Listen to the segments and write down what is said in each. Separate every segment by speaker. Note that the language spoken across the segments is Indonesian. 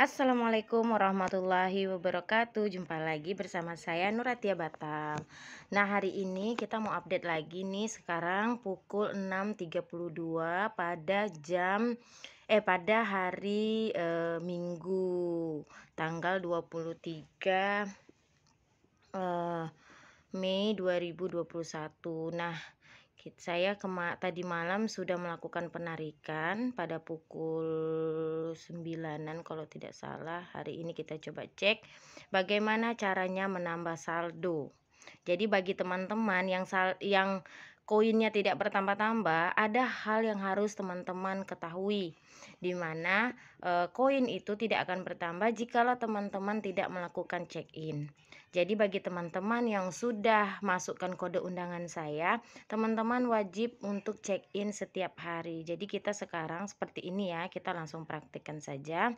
Speaker 1: Assalamualaikum warahmatullahi wabarakatuh Jumpa lagi bersama saya Nuratia Batam Nah hari ini kita mau update lagi nih Sekarang pukul 6.32 pada jam Eh pada hari eh, Minggu Tanggal 23 eh, Mei 2021 Nah saya kema tadi malam sudah melakukan penarikan pada pukul 9-an kalau tidak salah. Hari ini kita coba cek bagaimana caranya menambah saldo. Jadi bagi teman-teman yang sal yang koinnya tidak bertambah-tambah, ada hal yang harus teman-teman ketahui Dimana eh, koin e, itu tidak akan bertambah jikalau teman-teman tidak melakukan check-in. Jadi bagi teman-teman yang sudah masukkan kode undangan saya, teman-teman wajib untuk check in setiap hari. Jadi kita sekarang seperti ini ya, kita langsung praktikkan saja.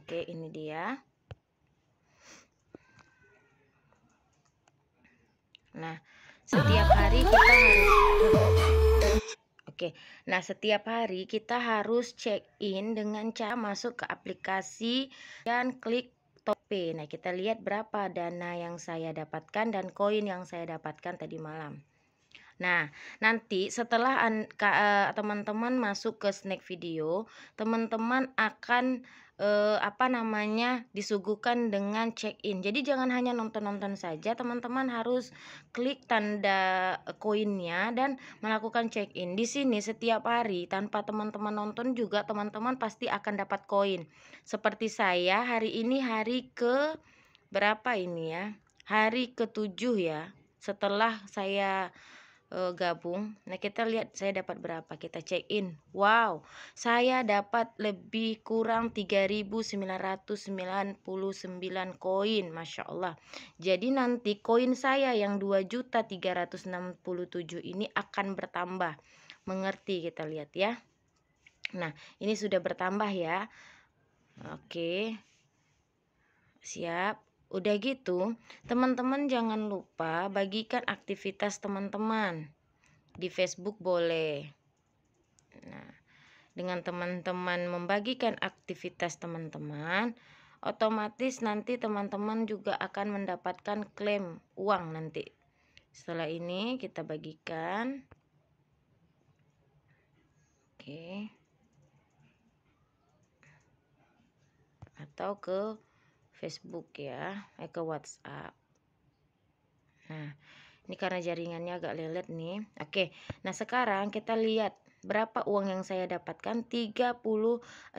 Speaker 1: Oke, ini dia. Nah, setiap hari kita harus Oke. Nah, setiap hari kita harus check in dengan cara masuk ke aplikasi dan klik Nah, kita lihat berapa dana yang saya dapatkan dan koin yang saya dapatkan tadi malam. Nah, nanti setelah eh, teman-teman masuk ke snack video, teman-teman akan Eh, apa namanya, disuguhkan dengan check-in. Jadi jangan hanya nonton-nonton saja, teman-teman harus klik tanda eh, koinnya dan melakukan check-in. Di sini setiap hari tanpa teman-teman nonton juga teman-teman pasti akan dapat koin. Seperti saya hari ini hari ke berapa ini ya? Hari ketujuh ya. Setelah saya uh, gabung. Nah, kita lihat saya dapat berapa. Kita check in. Wow, saya dapat lebih kurang 3.999 koin. Masya Allah. Jadi nanti koin saya yang 2.367 ini akan bertambah. Mengerti kita lihat ya. Nah, ini sudah bertambah ya. Oke. Siap. Udah gitu, teman-teman jangan lupa bagikan aktivitas teman-teman. Di Facebook boleh. Nah, dengan teman-teman membagikan aktivitas teman-teman, otomatis nanti teman-teman juga akan mendapatkan klaim uang nanti. Setelah ini kita bagikan. Oke. Atau ke Facebook ya eh ke WhatsApp nah ini karena jaringannya agak lelet nih oke nah sekarang kita lihat berapa uang yang saya dapatkan 36.000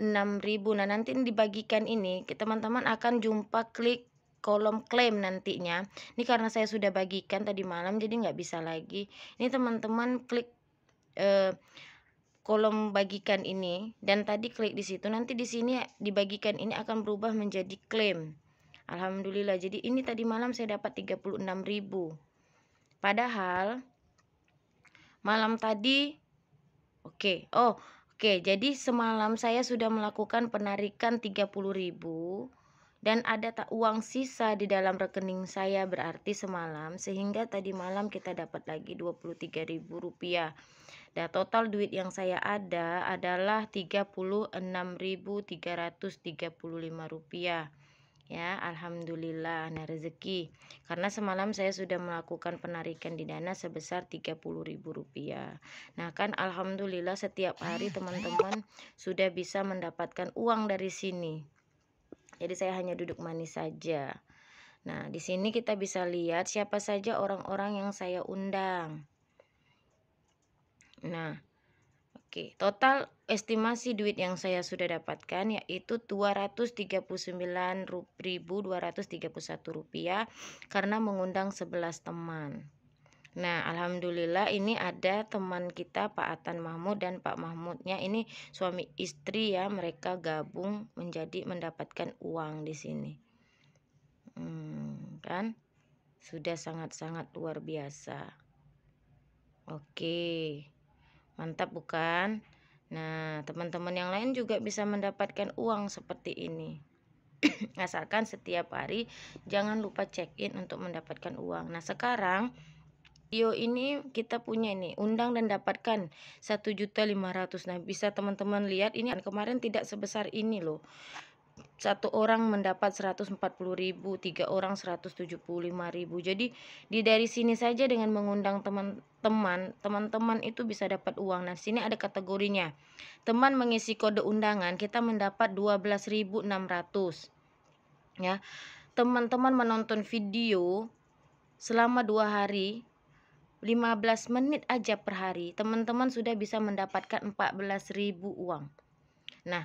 Speaker 1: nah nanti dibagikan ini teman-teman akan jumpa klik kolom klaim nantinya ini karena saya sudah bagikan tadi malam jadi nggak bisa lagi ini teman-teman klik eh, kolom bagikan ini dan tadi klik di situ nanti di sini dibagikan ini akan berubah menjadi klaim Alhamdulillah jadi ini tadi malam saya dapat ribu padahal malam tadi oke okay, oh oke okay, jadi semalam saya sudah melakukan penarikan ribu dan ada tak uang sisa di dalam rekening saya berarti semalam sehingga tadi malam kita dapat lagi ribu rupiah Nah, total duit yang saya ada adalah Rp36.335 ya alhamdulillah nah rezeki karena semalam saya sudah melakukan penarikan di dana sebesar Rp30.000 nah kan alhamdulillah setiap iya, hari iya. teman-teman sudah bisa mendapatkan uang dari sini jadi saya hanya duduk manis saja nah di sini kita bisa lihat siapa saja orang-orang yang saya undang Nah, oke, okay. total estimasi duit yang saya sudah dapatkan yaitu Rp239.231 karena mengundang 11 teman. Nah, alhamdulillah ini ada teman kita Pak Atan Mahmud dan Pak Mahmudnya ini suami istri ya, mereka gabung menjadi mendapatkan uang di sini. Hmm, kan? Sudah sangat-sangat luar biasa. Oke. Mantap bukan? Nah, teman-teman yang lain juga bisa mendapatkan uang seperti ini. Asalkan setiap hari jangan lupa check-in untuk mendapatkan uang. Nah, sekarang video ini kita punya ini undang dan dapatkan 1.500. Nah, bisa teman-teman lihat ini kemarin tidak sebesar ini loh satu orang mendapat 140.000, tiga orang 175.000. Jadi di dari sini saja dengan mengundang teman-teman, teman-teman itu bisa dapat uang. Nah, sini ada kategorinya. Teman mengisi kode undangan, kita mendapat 12.600. Ya. Teman-teman menonton video selama dua hari 15 menit aja per hari, teman-teman sudah bisa mendapatkan 14.000 uang. Nah,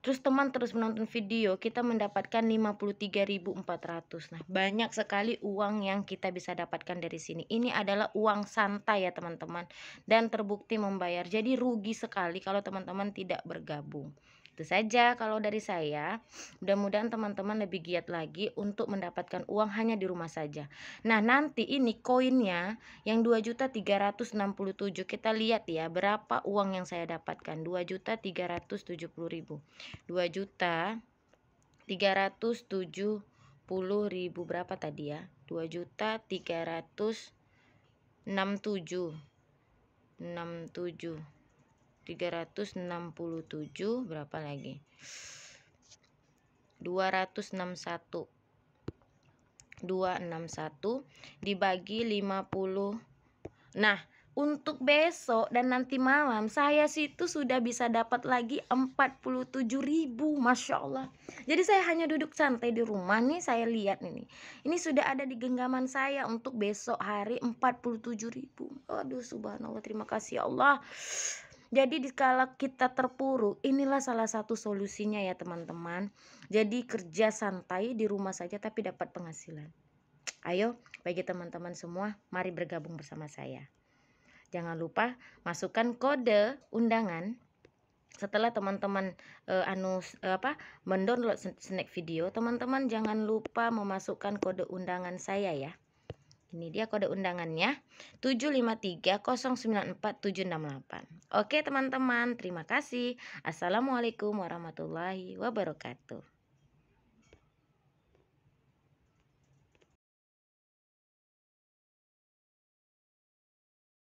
Speaker 1: Terus teman terus menonton video, kita mendapatkan 53.400. Nah, banyak sekali uang yang kita bisa dapatkan dari sini. Ini adalah uang santai ya, teman-teman. Dan terbukti membayar. Jadi rugi sekali kalau teman-teman tidak bergabung. Itu saja kalau dari saya. Mudah-mudahan teman-teman lebih giat lagi untuk mendapatkan uang hanya di rumah saja. Nah, nanti ini koinnya yang 2.367 kita lihat ya berapa uang yang saya dapatkan. 2.370.000. 2 juta 370.000 berapa tadi ya 2 juta 367 67 367 berapa lagi 261 261 dibagi 50 nah untuk besok dan nanti malam saya situ sudah bisa dapat lagi 47.000 Masya Allah jadi saya hanya duduk santai di rumah nih saya lihat ini ini sudah ada di genggaman saya untuk besok hari 47.000 aduh subhanallah terima kasih ya Allah jadi dikala kita terpuruk, inilah salah satu solusinya ya teman-teman. Jadi kerja santai di rumah saja tapi dapat penghasilan. Ayo, bagi teman-teman semua, mari bergabung bersama saya. Jangan lupa masukkan kode undangan setelah teman-teman uh, anu uh, apa mendownload snack video, teman-teman jangan lupa memasukkan kode undangan saya ya. Ini dia kode undangannya 753094768. Oke teman-teman, terima kasih. Assalamualaikum warahmatullahi wabarakatuh.